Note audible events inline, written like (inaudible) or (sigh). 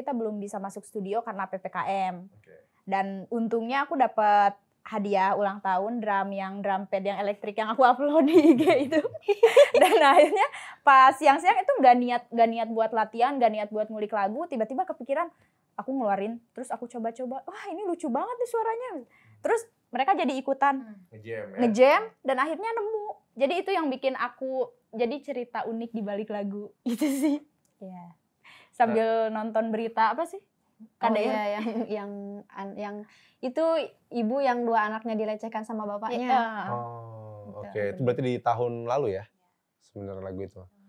kita belum bisa masuk studio karena ppkm okay. dan untungnya aku dapat hadiah ulang tahun drum yang drum pad yang elektrik yang aku upload di IG hmm. itu (laughs) dan akhirnya pas siang-siang itu gak niat gak niat buat latihan gak niat buat ngulik lagu tiba-tiba kepikiran aku ngeluarin terus aku coba-coba wah ini lucu banget nih suaranya terus mereka jadi ikutan hmm. ngejam ya? ngejam dan akhirnya nemu jadi itu yang bikin aku jadi cerita unik di balik lagu (laughs) itu sih ya yeah sambil nonton berita apa sih? Kada oh, ya? iya, yang yang yang itu ibu yang dua anaknya dilecehkan sama bapaknya. Yeah. Oh, gitu. oke. Okay. Itu berarti di tahun lalu ya? Sebenarnya lagu itu.